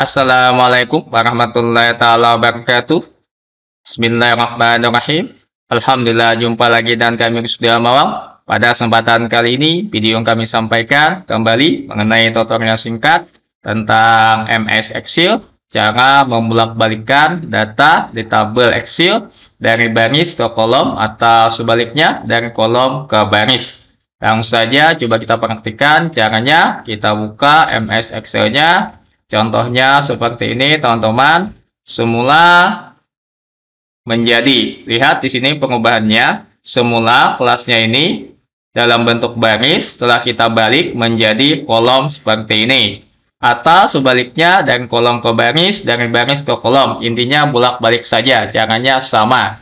Assalamualaikum warahmatullahi taala wabarakatuh. Bismillahirrahmanirrahim. Alhamdulillah jumpa lagi dan kami sudah mawal. Pada kesempatan kali ini, video yang kami sampaikan kembali mengenai tutorial singkat tentang MS Excel, cara membolak-balikkan data di tabel Excel dari baris ke kolom atau sebaliknya dari kolom ke baris. Langsung saja coba kita praktikkan caranya. Kita buka MS Excel-nya. Contohnya seperti ini, teman-teman. Semula menjadi. Lihat di sini pengubahannya. Semula kelasnya ini dalam bentuk baris, telah kita balik menjadi kolom seperti ini. Atau sebaliknya dari kolom ke baris, dari baris ke kolom. Intinya bolak-balik saja, caranya sama.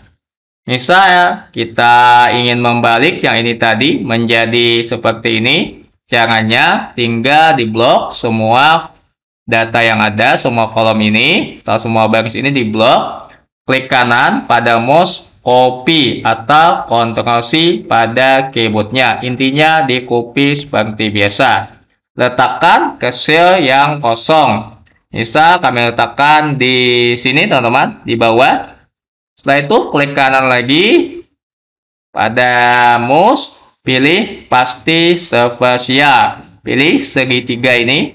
Misalnya kita ingin membalik yang ini tadi menjadi seperti ini. Caranya tinggal di blok semua data yang ada, semua kolom ini, setelah semua baris ini di blok, klik kanan pada mouse, copy atau Ctrl C pada keyboardnya. Intinya di copy seperti biasa. Letakkan ke cell yang kosong. Bisa kami letakkan di sini teman-teman, di bawah. Setelah itu klik kanan lagi, pada mouse pilih pasti servisia pilih segitiga ini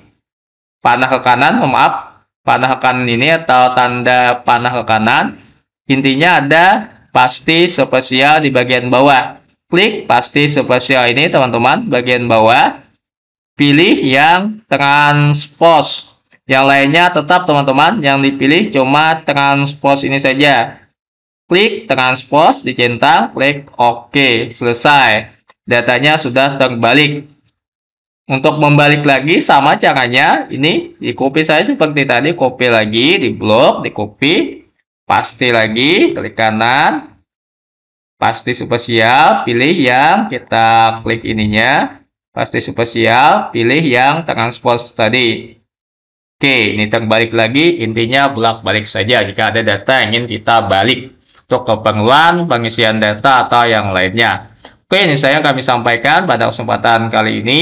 panah ke kanan, oh maaf, panah ke kanan ini atau tanda panah ke kanan. Intinya ada pasti spesial di bagian bawah. Klik pasti spesial ini teman-teman bagian bawah. Pilih yang transpose. Yang lainnya tetap teman-teman yang dipilih cuma transpose ini saja. Klik transpose dicentang. klik OK, selesai. Datanya sudah terbalik. Untuk membalik lagi sama caranya, ini di copy saya seperti tadi, copy lagi, di blok, di copy, pasti lagi, klik kanan, paste spesial, pilih yang kita klik ininya, paste spesial, pilih yang transport tadi. Oke, ini terbalik lagi, intinya bolak-balik saja jika ada data yang ingin kita balik untuk keperluan pengisian data atau yang lainnya. Oke, ini saya kami sampaikan pada kesempatan kali ini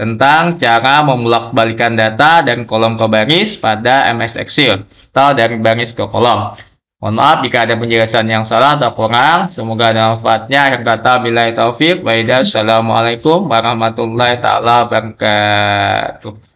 tentang cara memulak balikan data dan kolom ke baris pada MS Excel atau dari baris ke kolom. Mohon maaf jika ada penjelasan yang salah atau kurang. Semoga ada manfaatnya. Akhir kata, bila taufik. Waidah. Assalamualaikum warahmatullahi taala wabarakatuh.